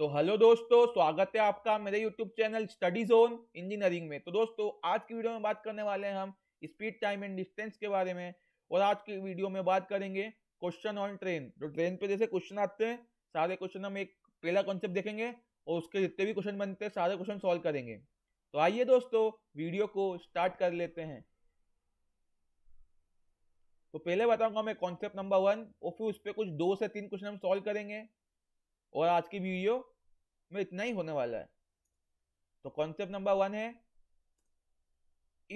तो हेलो दोस्तों स्वागत है आपका मेरे YouTube channel study zone engineering में तो दोस्तों आज की वीडियो में बात करने वाले हैं हम स्पीड टाइम एंड डिस्टेंस के बारे में और आज की वीडियो में बात करेंगे क्वेश्चन ऑन ट्रेन जो ट्रेन पे जैसे क्वेश्चन आते हैं सारे क्वेश्चन हम एक पहला कॉन्सेप्ट देखेंगे और उसके जितने भी क्वेश्चन बनते हैं सारे क्वेश्चन सॉल्व करेंगे तो आइए दोस्तों वीडियो को स्टार्ट कर लेते हैं तो पहले बताऊंगा मैं कॉन्सेप्ट नंबर वन और फिर उस पर कुछ दो से तीन क्वेश्चन हम सॉल्व करेंगे और आज की वीडियो में इतना ही होने वाला है तो कॉन्सेप्ट नंबर वन है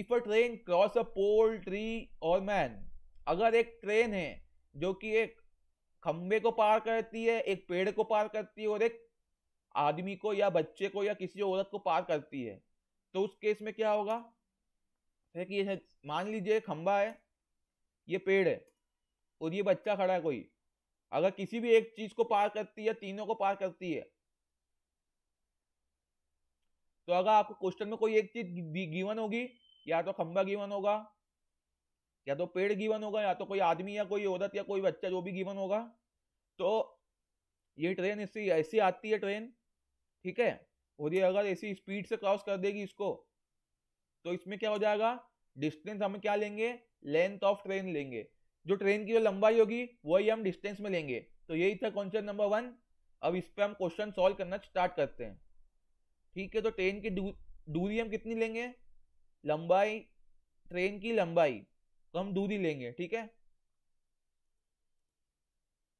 if a train cross a pole tree और मैन अगर एक ट्रेन है जो कि एक खंबे को पार करती है एक पेड़ को पार करती है और एक आदमी को या बच्चे को या किसी औरत को पार करती है तो उस केस में क्या होगा कि ये मान लीजिए खंबा है ये पेड़ है और ये बच्चा खड़ा है कोई अगर किसी भी एक चीज को पार करती है तीनों को पार करती है तो अगर आपको क्वेश्चन में कोई एक चीज गिवन होगी या तो खंबा गिवन होगा या तो पेड़ गिवन होगा या तो कोई आदमी या कोई औरत या कोई बच्चा जो भी गिवन होगा तो ये ट्रेन ऐसी ऐसी आती है ट्रेन ठीक है और ये अगर ऐसी स्पीड से क्रॉस कर देगी इसको तो इसमें क्या हो जाएगा डिस्टेंस हम क्या लेंगे लेंथ ऑफ ट्रेन लेंगे जो ट्रेन की जो लंबाई होगी वही हम डिस्टेंस में लेंगे तो यही था क्वेश्चन नंबर वन अब इस पर हम क्वेश्चन सॉल्व करना स्टार्ट करते हैं ठीक है तो ट्रेन की दूरी हम कितनी लेंगे लंबाई ट्रेन की लंबाई तो हम दूरी लेंगे ठीक है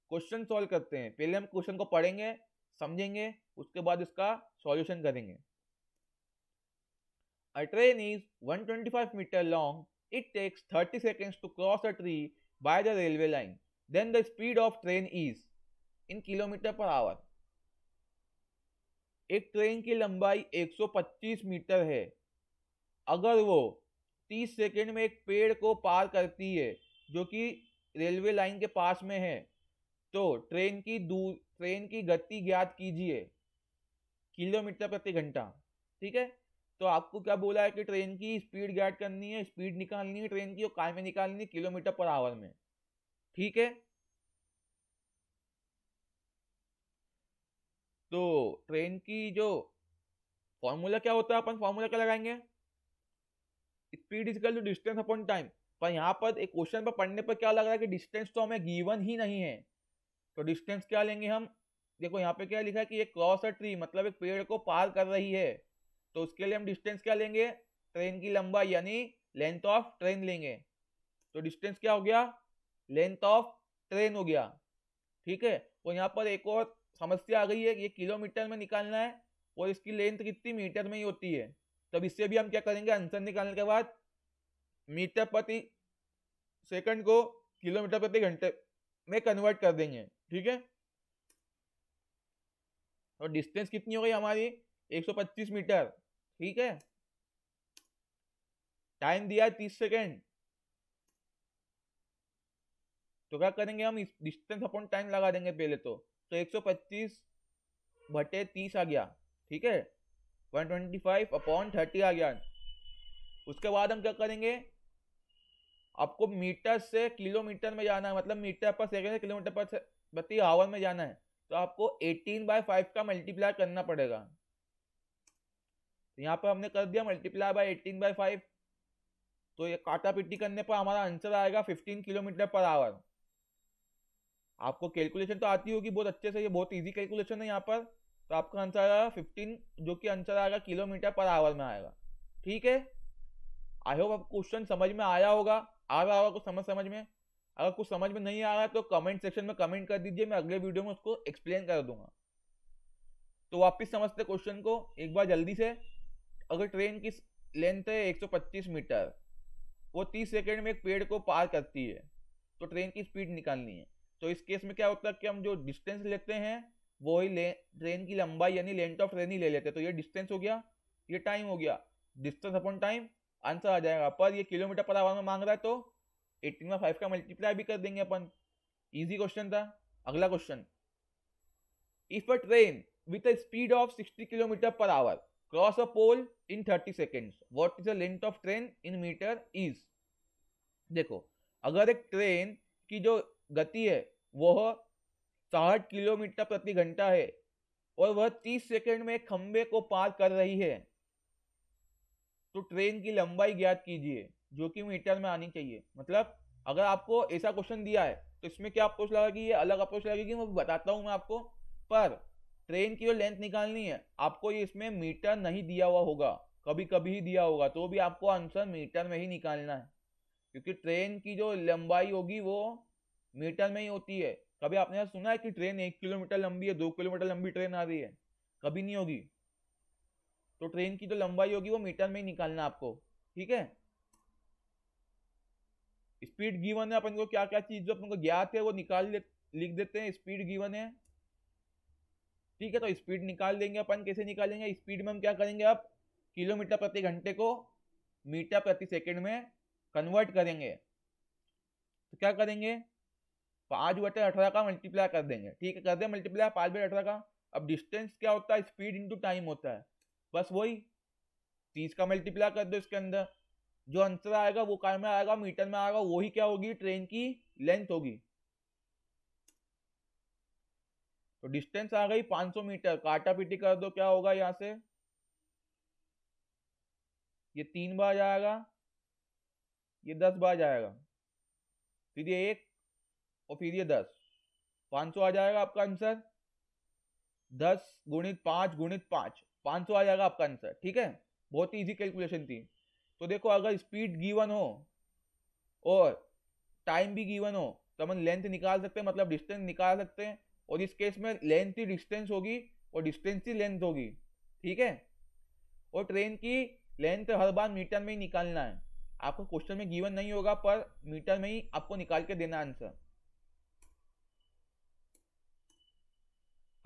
क्वेश्चन सॉल्व करते हैं पहले हम क्वेश्चन को पढ़ेंगे समझेंगे उसके बाद इसका सॉल्यूशन करेंगे is one twenty 125 metre long it takes 30 seconds to cross a tree by the railway line then the speed of train is in kilometre per hour एक ट्रेन की लंबाई 125 मीटर है अगर वो 30 सेकेंड में एक पेड़ को पार करती है जो कि रेलवे लाइन के पास में है तो ट्रेन की दूर ट्रेन की गति ज्ञात कीजिए किलोमीटर प्रति घंटा ठीक है तो आपको क्या बोला है कि ट्रेन की स्पीड ज्ञात करनी है स्पीड निकालनी है ट्रेन की और काय में निकालनी है किलोमीटर पर आवर में ठीक है तो ट्रेन की जो फॉर्मूला क्या होता है अपन फॉर्मूला क्या लगाएंगे speed is to distance upon time पर यहाँ पर एक क्वेश्चन पर पढ़ने पर क्या लग रहा है कि डिस्टेंस तो हमें गिवन ही नहीं है तो डिस्टेंस क्या लेंगे हम देखो यहाँ पे क्या लिखा है कि ये क्रॉस अ ट्री मतलब एक पेड़ को पार कर रही है तो उसके लिए हम डिस्टेंस क्या लेंगे ट्रेन की लंबा यानी लेंथ ऑफ ट्रेन लेंगे तो डिस्टेंस क्या हो गया लेंथ ऑफ ट्रेन हो गया ठीक है और यहाँ पर एक और समस्या आ गई है ये किलोमीटर में निकालना है और इसकी लेंथ कितनी मीटर में ही होती है तब इससे भी हम क्या करेंगे आंसर निकालने के बाद मीटर प्रति सेकंड को किलोमीटर प्रति घंटे में कन्वर्ट कर देंगे ठीक है और डिस्टेंस कितनी हो गई हमारी 125 मीटर ठीक है टाइम दिया है 30 सेकेंड तो क्या करेंगे हम डिस्टेंस अपॉन टाइम लगा देंगे पहले तो तो 125 बटे 30 आ गया ठीक है 125 अपॉन 30 आ गया उसके बाद हम क्या करेंगे आपको मीटर से किलोमीटर में जाना है मतलब मीटर पर सेकेंड से किलोमीटर पर प्रति आवर में जाना है तो आपको 18 बाय 5 का मल्टीप्लाई करना पड़ेगा तो यहाँ पर हमने कर दिया मल्टीप्लाई बाय 18 बाय 5 तो ये काटा पिट्टी करने पर हमारा आंसर आएगा 15 किलोमीटर पर आवर आपको कैलकुलेशन तो आती होगी बहुत अच्छे से ये बहुत इजी कैलकुलेशन है यहाँ पर तो आपका आंसर आएगा फिफ्टीन जो कि आंसर आएगा किलोमीटर पर आवर में आएगा ठीक है आई होप आपको क्वेश्चन समझ में आया होगा आ रहा होगा कुछ समझ समझ में अगर कुछ समझ में नहीं आ रहा तो कमेंट सेक्शन में कमेंट कर दीजिए मैं अगले वीडियो में उसको एक्सप्लेन कर दूंगा तो वापिस समझते क्वेश्चन को एक बार जल्दी से अगर ट्रेन की लेंथ है एक मीटर वो तीस सेकेंड में एक पेड़ को पार करती है तो ट्रेन की स्पीड निकालनी है तो इस केस में क्या होता है कि हम जो डिस्टेंस लेते हैं वो ही ट्रेन की लंबाई यानी लेंथ ऑफ ट्रेन ही ले लेते हैं तो ये डिस्टेंस हो गया ये टाइम हो गया डिस्टेंस अपॉन टाइम आंसर आ जाएगा पर ये किलोमीटर पर आवर में मांग रहा है तो एट्टीन में फाइव का मल्टीप्लाई भी कर देंगे अपन इजी क्वेश्चन था अगला question if a train with a speed of sixty kilometre per hour cross a pole in thirty seconds what is the length of train in metre is देखो अगर एक train की जो गति है वह साठ किलोमीटर प्रति घंटा है और वह तीस सेकेंड में खंबे को पार कर रही है तो ट्रेन की लंबाई ज्ञात कीजिए जो कि मीटर में आनी चाहिए मतलब अगर आपको ऐसा क्वेश्चन दिया है तो इसमें क्या अप्रोच लगेगी ये अलग अप्रोच लगेगी मैं बताता हूँ मैं आपको पर ट्रेन की जो लेंथ निकालनी है आपको ये इसमें मीटर नहीं दिया हुआ होगा कभी कभी ही दिया होगा तो भी आपको आंसर मीटर में ही निकालना है क्योंकि ट्रेन की जो लंबाई होगी वो मीटर में ही होती है कभी आपने सुना है कि ट्रेन एक किलोमीटर लंबी है दो किलोमीटर लंबी ट्रेन आ रही है कभी नहीं होगी तो ट्रेन की जो लंबाई होगी वो मीटर में ही निकालना आपको ठीक है स्पीड गिवन है अपन को क्या क्या चीज जो अपन को ज्ञात है वो निकाल ले, लिख देते हैं स्पीड गिवन है ठीक है तो स्पीड निकाल देंगे अपन कैसे निकालेंगे स्पीड में हम क्या करेंगे आप किलोमीटर प्रति घंटे को मीटर प्रति सेकंड में कन्वर्ट करेंगे तो क्या करेंगे पाँच तो बटे अठारह का मल्टीप्लाई कर देंगे ठीक है कर दें मल्टीप्लाई पाँच बटे अठारह का अब डिस्टेंस क्या होता है स्पीड इंटू टाइम होता है बस वही तीस का मल्टीप्लाई कर दो इसके अंदर जो आंसर आएगा वो कार में आएगा मीटर में आएगा वही क्या होगी ट्रेन की लेंथ होगी तो डिस्टेंस आ गई 500 मीटर काटा पीटी कर दो क्या होगा यहां से ये तीन बार जाएगा ये दस बार जाएगा फिर ये एक और फिर ये दस पाँच सौ आ जाएगा आपका आंसर दस गुणित पाँच गुणित पाँच पाँच सौ आ जाएगा आपका आंसर ठीक है बहुत ही ईजी कैलकुलेशन थी तो देखो अगर स्पीड गिवन हो और टाइम भी गिवन हो तो हम लेंथ निकाल सकते हैं मतलब डिस्टेंस निकाल सकते हैं और इस केस में लेंथ ही डिस्टेंस होगी और डिस्टेंस ही लेंथ होगी ठीक है और ट्रेन की लेंथ हर बार मीटर में ही निकालना है आपको क्वेश्चन में गिवन नहीं होगा पर मीटर में ही आपको निकाल के देना आंसर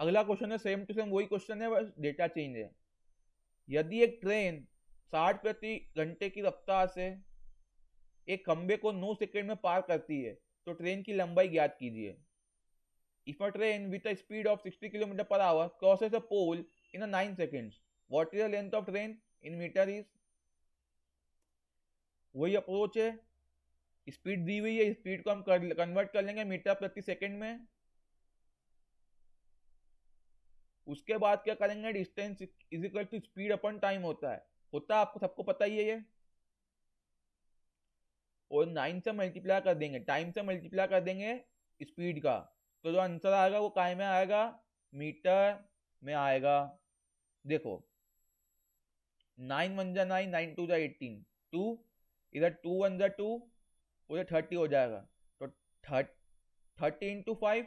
अगला क्वेश्चन है सेम टू सेम वही क्वेश्चन है बस डेटा चेंज है यदि एक ट्रेन 60 प्रति घंटे की रफ्तार से एक खम्बे को 9 सेकेंड में पार करती है तो ट्रेन की लंबाई ज्ञात कीजिए if a train with a speed of 60 kilometre per hour crosses a pole in a nine seconds what is the length of train in metre is वही अप्रोच है स्पीड दी हुई है स्पीड को हम कन्वर्ट कर लेंगे मीटर प्रति सेकेंड में उसके बाद क्या करेंगे distance is equal to speed अपन टाइम होता है होता है आपको सबको पता ही है ये और नाइन से मल्टीप्लाई कर देंगे टाइम से मल्टीप्लाई कर देंगे स्पीड का तो जो आंसर आएगा वो काय में आएगा मीटर में आएगा देखो नाइन वन जा नाइन नाइन टू जा एटीन टू इधर टू वन जा टू उधर थर्टी हो जाएगा तो thirty into five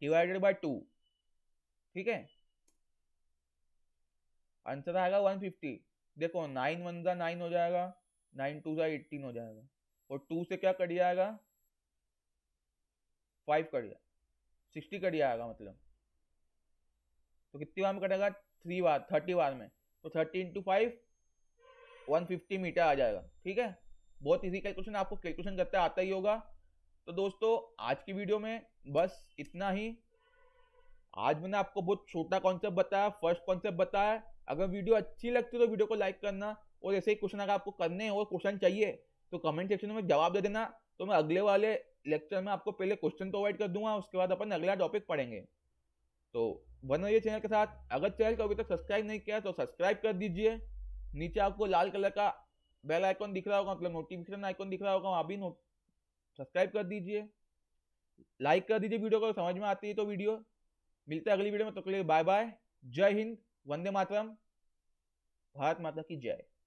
divided by two ठीक है आंसर आएगा वन फिफ्टी देखो नाइन वन जा नाइन हो जाएगा नाइन टू जा एट्टीन हो जाएगा और टू से क्या कट जाएगा फाइव कट जाएगा सिक्सटी कट जाएगा मतलब तो कितनी बार में कटेगा थ्री बार थर्टी बार में तो thirty into five one fifty metre आ जाएगा ठीक है बहुत इजी कैलकुलेशन आपको कैलकुलेशन करते आता ही होगा तो दोस्तों आज की वीडियो में बस इतना ही आज मैंने आपको बहुत छोटा कॉन्सेप्ट बताया फर्स्ट कॉन्सेप्ट बताया अगर वीडियो अच्छी लगती है तो वीडियो को लाइक करना और ऐसे ही क्वेश्चन अगर आपको करने हो क्वेश्चन चाहिए तो कमेंट सेक्शन में जवाब दे देना तो मैं अगले वाले लेक्चर में आपको पहले क्वेश्चन प्रोवाइड कर दूंगा उसके बाद अपन अगला टॉपिक पढ़ेंगे तो बन रही चैनल के साथ अगर चैनल को अभी तक सब्सक्राइब नहीं किया तो सब्सक्राइब कर दीजिए नीचे आपको लाल कलर का बेल आइकॉन दिख रहा होगा मतलब नोटिफिकेशन आइकॉन दिख रहा होगा वहाँ भी सब्सक्राइब कर दीजिए लाइक कर दीजिए वीडियो को समझ में आती है तो वीडियो मिलते हैं अगली वीडियो में तो के लिए बाय बाय जय हिंद वंदे मातरम भारत माता की जय